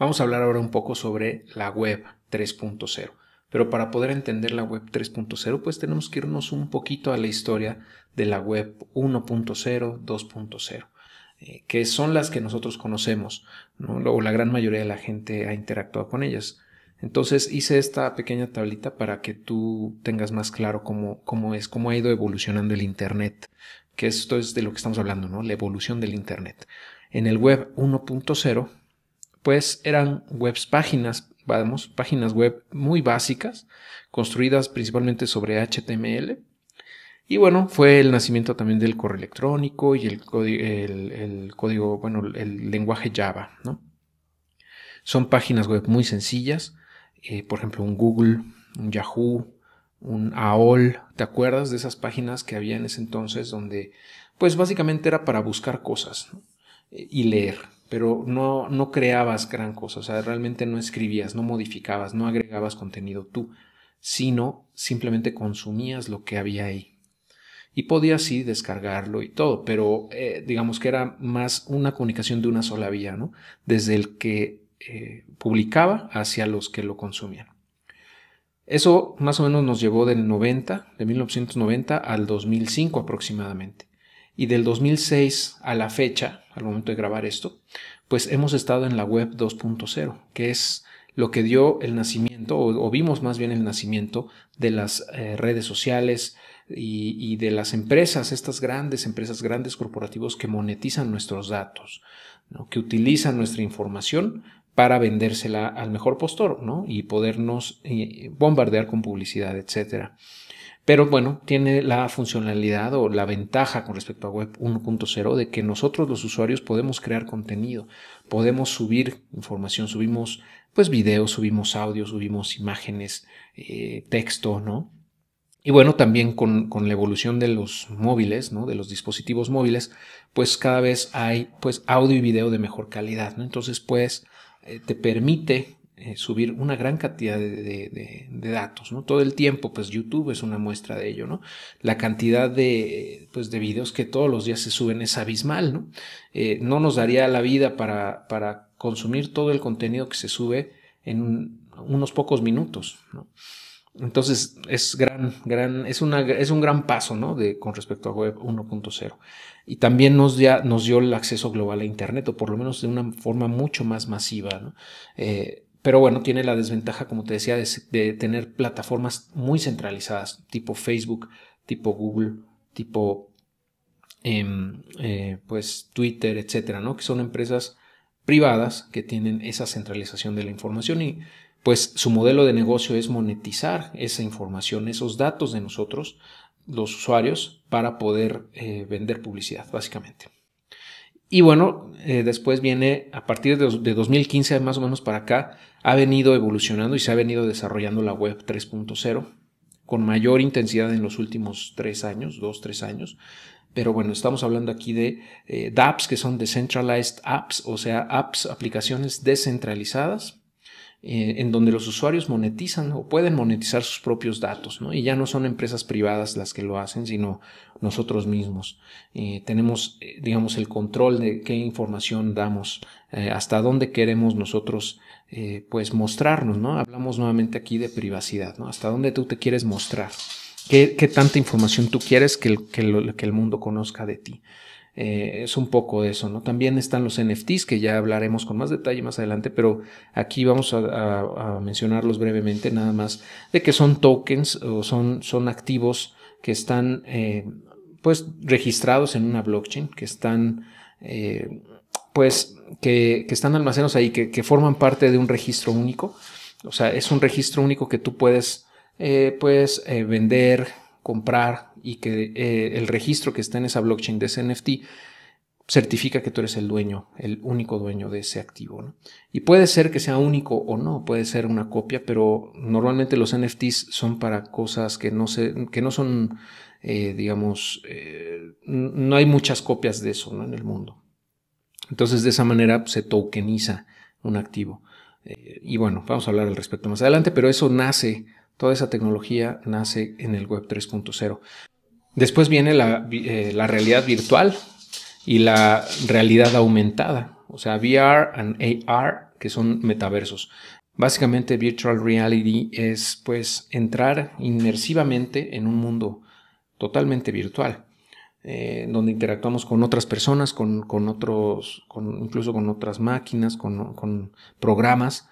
Vamos a hablar ahora un poco sobre la web 3.0. Pero para poder entender la web 3.0, pues tenemos que irnos un poquito a la historia de la web 1.0, 2.0 eh, que son las que nosotros conocemos, ¿no? o la gran mayoría de la gente ha interactuado con ellas. Entonces hice esta pequeña tablita para que tú tengas más claro cómo, cómo es, cómo ha ido evolucionando el Internet, que esto es de lo que estamos hablando, ¿no? La evolución del Internet. En el web 1.0 pues eran webs páginas, vamos, páginas web muy básicas, construidas principalmente sobre HTML. Y bueno, fue el nacimiento también del correo electrónico y el, código, bueno, el lenguaje Java, ¿no? Son páginas web muy sencillas, eh, por ejemplo, un Google, un Yahoo, un AOL, ¿te acuerdas de esas páginas que había en ese entonces donde, pues básicamente era para buscar cosas eh, y leer? pero no, no creabas gran cosa, o sea, realmente no escribías, no modificabas, no agregabas contenido tú, sino simplemente consumías lo que había ahí. Y podías sí descargarlo y todo, pero eh, digamos que era más una comunicación de una sola vía, ¿no? Desde el que eh, publicaba hacia los que lo consumían. Eso más o menos nos llevó del 90, de 1990 al 2005 aproximadamente y del 2006 a la fecha, al momento de grabar esto, pues hemos estado en la web 2.0, que es lo que dio el nacimiento, o, vimos más bien el nacimiento de las eh, redes sociales y, de las empresas, estas grandes empresas, grandes corporativos que monetizan nuestros datos, que utilizan nuestra información para vendérsela al mejor postor ¿no? y podernos eh, bombardear con publicidad, etcétera. Pero bueno, tiene la funcionalidad o la ventaja con respecto a Web 1.0 de que nosotros los usuarios podemos crear contenido, podemos subir información, subimos pues videos, subimos audio, subimos imágenes, eh, texto, ¿no? Y bueno, también con, la evolución de los móviles, ¿no? de los dispositivos móviles, pues cada vez hay pues, audio y video de mejor calidad. ¿no? Entonces, pues, eh, te permite eh, subir una gran cantidad de, datos, ¿no? Todo el tiempo, pues YouTube es una muestra de ello, ¿no? La cantidad de, pues, de videos que todos los días se suben es abismal, ¿no? Eh, no nos daría la vida para, para consumir todo el contenido que se sube en unos pocos minutos, ¿no? Entonces es gran, gran, es una, es un gran paso, ¿no? De, con respecto a web 1.0. Y también nos, ya, nos dio el acceso global a Internet, o por lo menos de una forma mucho más masiva, ¿no? Eh, pero bueno, tiene la desventaja, como te decía, de, tener plataformas muy centralizadas, tipo Facebook, tipo Google, tipo em, eh, pues Twitter, etcétera, ¿no? Que son empresas privadas que tienen esa centralización de la información y pues su modelo de negocio es monetizar esa información, esos datos de nosotros, los usuarios, para poder eh, vender publicidad, básicamente. Y bueno, eh, después viene, a partir de, 2015 más o menos para acá, ha venido evolucionando y se ha venido desarrollando la web 3.0 con mayor intensidad en los últimos tres años, dos, tres años. Pero bueno, estamos hablando aquí de eh, apps que son Decentralized Apps, o sea, apps, aplicaciones descentralizadas eh, en donde los usuarios monetizan o pueden monetizar sus propios datos, ¿no? Y ya no son empresas privadas las que lo hacen, sino nosotros mismos. Eh, tenemos, eh, digamos, el control de qué información damos, hasta dónde queremos nosotros, pues, mostrarnos, ¿no? Hablamos nuevamente aquí de privacidad, ¿no? Hasta dónde tú te quieres mostrar. ¿Qué, qué tanta información tú quieres que que el mundo conozca de ti? Eh, es un poco de eso, ¿no? También están los NFTs, que ya hablaremos con más detalle más adelante, pero aquí vamos a, mencionarlos brevemente, nada más, de que son tokens o son, son activos que están eh, pues registrados en una blockchain, que están eh, pues que, están almacenados ahí, que, que, forman parte de un registro único. O sea, es un registro único que tú puedes pues vender, comprar, y que eh, el registro que está en esa blockchain de ese NFT certifica que tú eres el dueño, el único dueño de ese activo. Y puede ser que sea único o no, puede ser una copia, pero normalmente los NFTs son para cosas que no, que no son, eh, digamos, eh, no hay muchas copias de eso ¿no? en el mundo. Entonces de esa manera se tokeniza un activo. y bueno, vamos a hablar al respecto más adelante, pero eso nace Toda esa tecnología nace en el Web 3.0. Después viene eh, la, realidad virtual y la realidad aumentada, o sea, VR y AR, que son metaversos. Básicamente, virtual reality es pues entrar inmersivamente en un mundo totalmente virtual, eh, donde interactuamos con otras personas, con, otros, incluso con otras máquinas, con programas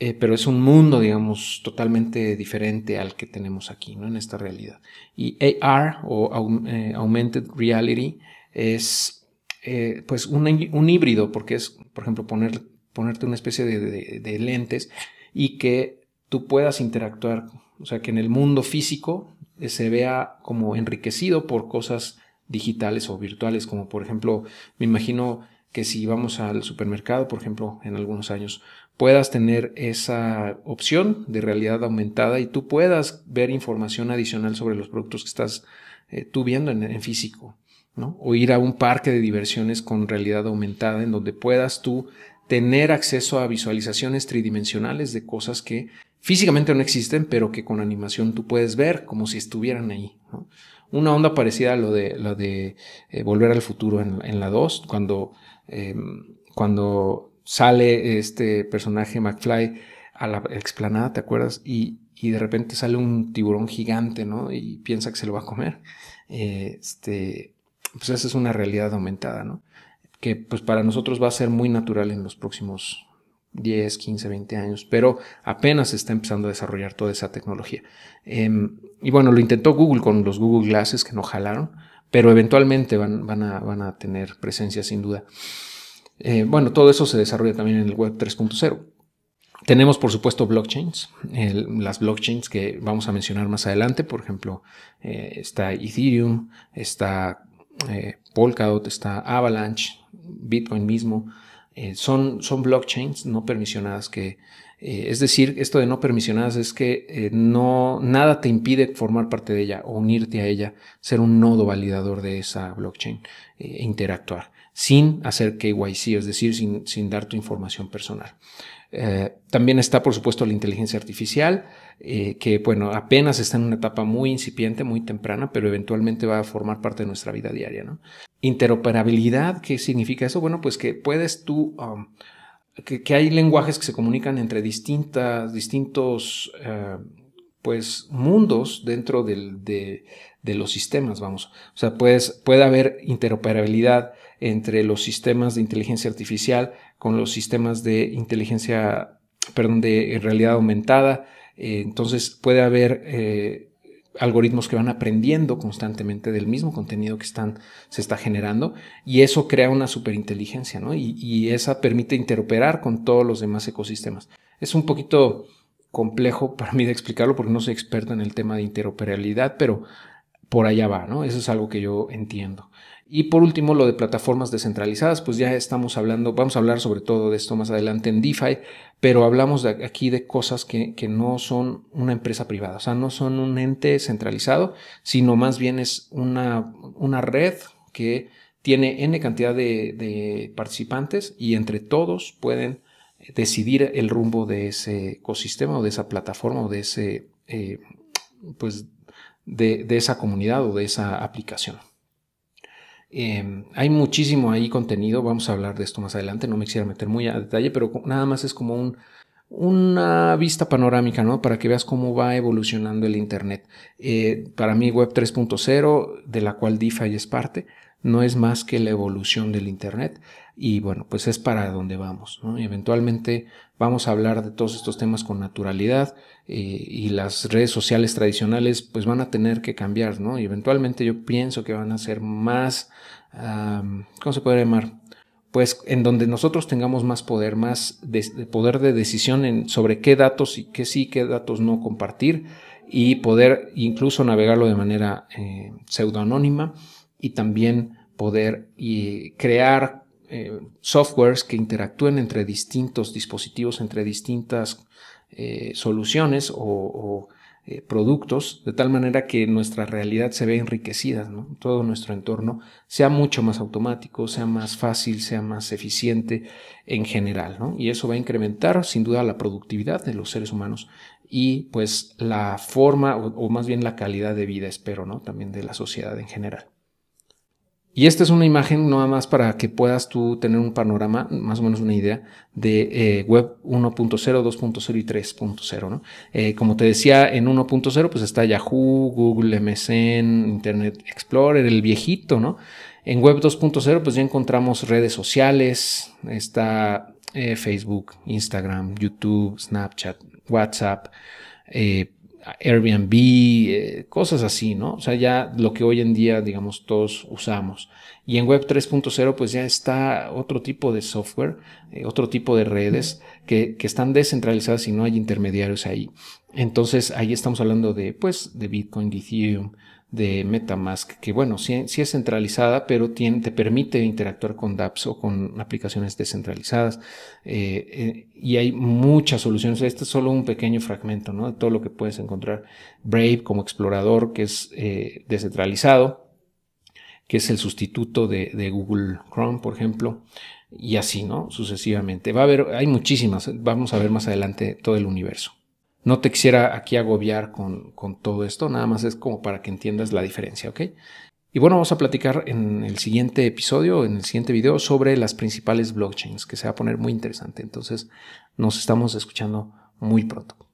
eh, pero es un mundo, digamos, totalmente diferente al que tenemos aquí, ¿no? En esta realidad. Y AR o eh, Augmented Reality es, eh, pues, un, híbrido, porque es, por ejemplo, poner, ponerte una especie de lentes y que tú puedas interactuar, o sea, que en el mundo físico se vea como enriquecido por cosas digitales o virtuales, como por ejemplo, me imagino que si vamos al supermercado, por ejemplo, en algunos años, puedas tener esa opción de realidad aumentada y tú puedas ver información adicional sobre los productos que estás eh, tú viendo en, físico, ¿no? O ir a un parque de diversiones con realidad aumentada en donde puedas tú tener acceso a visualizaciones tridimensionales de cosas que físicamente no existen, pero que con animación tú puedes ver como si estuvieran ahí, Una onda parecida a lo de, la de eh, Volver al Futuro en, en la 2, cuando Em, cuando sale este personaje McFly a la explanada, ¿te acuerdas? Y, de repente sale un tiburón gigante, ¿no? Y piensa que se lo va a comer. este, pues esa es una realidad aumentada, ¿no? Que pues para nosotros va a ser muy natural en los próximos 10, 15, 20 años, pero apenas se está empezando a desarrollar toda esa tecnología. Em, y bueno, lo intentó Google con los Google Glasses que no jalaron, pero eventualmente van, van, a, van a tener presencia sin duda. Eh, bueno, todo eso se desarrolla también en el Web 3.0. Tenemos, por supuesto, blockchains, las blockchains que vamos a mencionar más adelante. Por ejemplo, eh, está Ethereum, está eh, Polkadot, está Avalanche, Bitcoin mismo. Eh, son, son blockchains no permisionadas que eh, es decir, esto de no permisionadas es que eh, no, nada te impide formar parte de ella o unirte a ella, ser un nodo validador de esa blockchain e interactuar sin hacer KYC, es decir, sin, dar tu información personal. también está, por supuesto, la inteligencia artificial, que, bueno, apenas está en una etapa muy incipiente, muy temprana, pero eventualmente va a formar parte de nuestra vida diaria, ¿no? Interoperabilidad, ¿qué significa eso? Bueno, pues que puedes tú um, que, hay lenguajes que se comunican entre distintas, distintos eh, pues, mundos dentro del, de, los sistemas, vamos. O sea, puede haber interoperabilidad entre los sistemas de inteligencia artificial con los sistemas de inteligencia, perdón, de realidad aumentada. Eh, entonces puede haber eh, algoritmos que van aprendiendo constantemente del mismo contenido que están, se está generando y eso crea una superinteligencia, ¿no? Y, esa permite interoperar con todos los demás ecosistemas. Es un poquito complejo para mí de explicarlo porque no soy experto en el tema de interoperabilidad, pero por allá va, ¿no? Eso es algo que yo entiendo. Y por último, lo de plataformas descentralizadas, pues ya estamos hablando, vamos a hablar sobre todo de esto más adelante en DeFi, pero hablamos aquí de cosas que, no son una empresa privada, o sea, no son un ente centralizado, sino más bien es una, una red que tiene N cantidad de, participantes y entre todos pueden eh, decidir el rumbo de ese ecosistema o de esa plataforma o de ese, eh, pues, de, esa comunidad o de esa aplicación. Em, hay muchísimo ahí contenido, vamos a hablar de esto más adelante, no me quisiera meter muy a detalle, pero nada más es como un, una vista panorámica, ¿no? Para que veas cómo va evolucionando el Internet. Eh, para mí Web 3.0, de la cual DeFi es parte, no es más que la evolución del Internet y bueno, pues es para donde vamos. Eventualmente vamos a hablar de todos estos temas con naturalidad eh, y las redes sociales tradicionales pues van a tener que cambiar, Y eventualmente yo pienso que van a ser más, ¿cómo se puede llamar? Pues en donde nosotros tengamos más poder, más poder de decisión sobre qué datos y qué sí, qué datos no compartir y poder incluso navegarlo de manera eh, pseudoanónima y también poder y crear eh, softwares que interactúen entre distintos dispositivos, entre distintas eh, soluciones o, eh, productos, de tal manera que nuestra realidad se vea enriquecida, todo nuestro entorno sea mucho más automático, sea más fácil, sea más eficiente en general. Y eso va a incrementar sin duda la productividad de los seres humanos y pues la forma o, o más bien la calidad de vida, espero, ¿no? también de la sociedad en general. Y esta es una imagen nada más para que puedas tú tener un panorama, más o menos una idea de eh, web 1.0, 2.0 y 3.0. ¿no? Eh, como te decía, en 1.0 pues está Yahoo, Google, MSN, Internet Explorer, el viejito, ¿no? En web 2.0 pues ya encontramos redes sociales, está eh, Facebook, Instagram, YouTube, Snapchat, WhatsApp, eh, Airbnb, eh, cosas así, ¿no? O sea, ya lo que hoy en día, digamos, todos usamos. Y en Web 3.0 pues ya está otro tipo de software, eh, otro tipo de redes que, están descentralizadas y no hay intermediarios ahí. Entonces ahí estamos hablando de pues de Bitcoin, de Ethereum, de Metamask, que bueno, sí, es centralizada, pero te permite interactuar con dApps o con aplicaciones descentralizadas. Eh, eh, y hay muchas soluciones. Este es solo un pequeño fragmento ¿no? de todo lo que puedes encontrar. Brave como explorador, que es descentralizado que es el sustituto de, Google Chrome, por ejemplo, y así, ¿no? Sucesivamente. Va a haber, hay muchísimas, vamos a ver más adelante todo el universo. No te quisiera aquí agobiar con, con todo esto, nada más es como para que entiendas la diferencia, ¿ok? Y bueno, vamos a platicar en el siguiente episodio, en el siguiente video, sobre las principales blockchains, que se va a poner muy interesante. Entonces, nos estamos escuchando muy pronto.